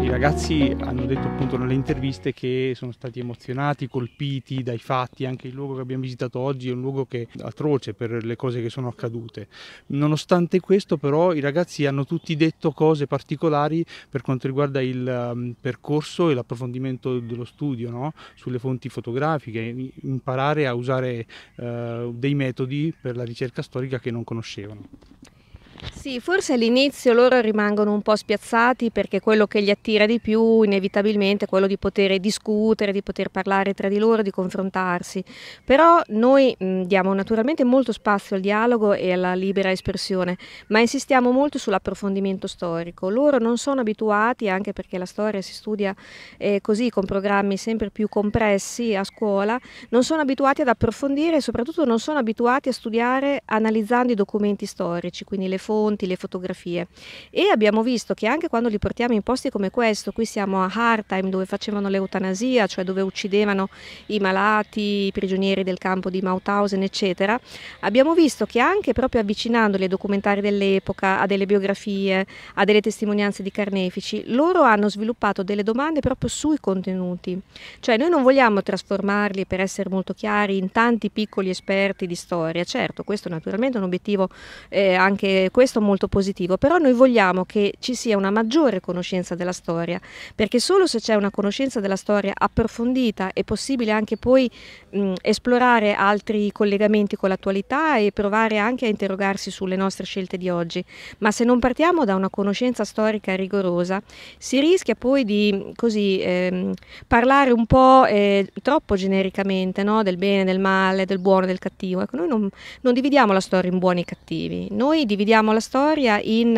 I ragazzi hanno detto appunto nelle interviste che sono stati emozionati, colpiti dai fatti, anche il luogo che abbiamo visitato oggi è un luogo che è atroce per le cose che sono accadute. Nonostante questo però i ragazzi hanno tutti detto cose particolari per quanto riguarda il um, percorso e l'approfondimento dello studio no? sulle fonti fotografiche, imparare a usare eh, dei metodi per la ricerca storica che non conoscevano. Sì, forse all'inizio loro rimangono un po' spiazzati perché quello che li attira di più inevitabilmente è quello di poter discutere, di poter parlare tra di loro, di confrontarsi. Però noi mh, mm, diamo naturalmente molto spazio al dialogo e alla libera espressione, ma insistiamo molto sull'approfondimento storico. Loro non sono abituati, anche perché la storia si studia eh, così con programmi sempre più compressi a scuola, non sono abituati ad approfondire e soprattutto non sono abituati a studiare analizzando i documenti storici, quindi le fonti racconti, le fotografie e abbiamo visto che anche quando li portiamo in posti come questo, qui siamo a Hartheim dove facevano l'eutanasia, cioè dove uccidevano i malati, i prigionieri del campo di Mauthausen eccetera, abbiamo visto che anche proprio avvicinandoli ai documentari dell'epoca, a delle biografie, a delle testimonianze di carnefici, loro hanno sviluppato delle domande proprio sui contenuti, cioè noi non vogliamo trasformarli per essere molto chiari in tanti piccoli esperti di storia, certo questo naturalmente è un obiettivo eh, anche questo questo molto positivo, però noi vogliamo che ci sia una maggiore conoscenza della storia, perché solo se c'è una conoscenza della storia approfondita è possibile anche poi mh, esplorare altri collegamenti con l'attualità e provare anche a interrogarsi sulle nostre scelte di oggi, ma se non partiamo da una conoscenza storica rigorosa si rischia poi di così, ehm, parlare un po' eh, troppo genericamente no? del bene, del male, del buono, del cattivo. Ecco, noi non, non dividiamo la storia in buoni e cattivi, noi dividiamo la storia storia in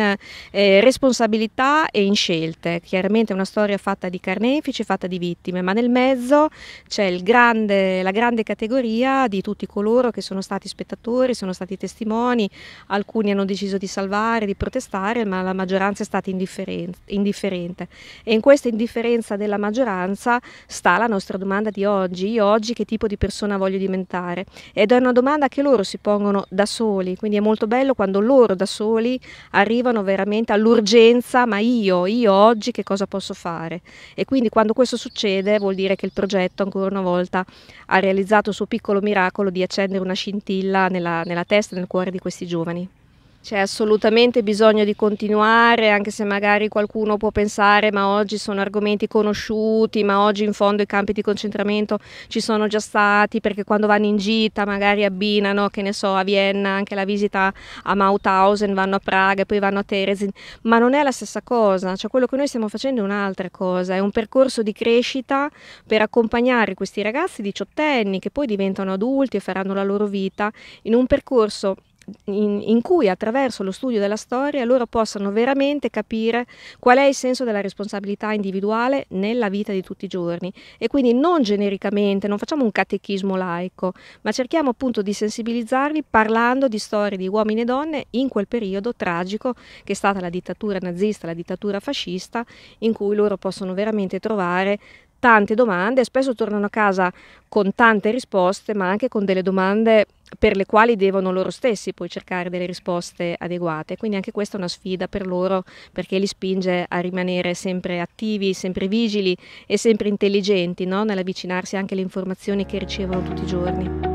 eh, responsabilità e in scelte. Chiaramente è una storia fatta di carnefici, fatta di vittime, ma nel mezzo c'è grande, la grande categoria di tutti coloro che sono stati spettatori, sono stati testimoni, alcuni hanno deciso di salvare, di protestare, ma la maggioranza è stata indifferente. indifferente. E in questa indifferenza della maggioranza sta la nostra domanda di oggi. Io oggi che tipo di persona voglio diventare? Ed è una domanda che loro si pongono da soli, quindi è molto bello quando loro da soli secoli arrivano veramente all'urgenza, ma io, io oggi che cosa posso fare? E quindi quando questo succede vuol dire che il progetto ancora una volta ha realizzato il suo piccolo miracolo di accendere una scintilla nella, nella testa e nel cuore di questi giovani. C'è assolutamente bisogno di continuare, anche se magari qualcuno può pensare ma oggi sono argomenti conosciuti, ma oggi in fondo i campi di concentramento ci sono già stati, perché quando vanno in gita magari abbinano, che ne so, a Vienna anche la visita a Mauthausen, vanno a Praga e poi vanno a Teresin, ma non è la stessa cosa, cioè quello che noi stiamo facendo è un'altra cosa, è un percorso di crescita per accompagnare questi ragazzi diciottenni che poi diventano adulti e faranno la loro vita in un percorso in, in, cui attraverso lo studio della storia loro possano veramente capire qual è il senso della responsabilità individuale nella vita di tutti i giorni e quindi non genericamente, non facciamo un catechismo laico, ma cerchiamo appunto di sensibilizzarli parlando di storie di uomini e donne in quel periodo tragico che è stata la dittatura nazista, la dittatura fascista, in cui loro possono veramente trovare tante domande e spesso tornano a casa con tante risposte, ma anche con delle domande per le quali devono loro stessi poi cercare delle risposte adeguate. Quindi anche questa è una sfida per loro perché li spinge a rimanere sempre attivi, sempre vigili e sempre intelligenti no? nell'avvicinarsi anche alle informazioni che ricevono tutti i giorni.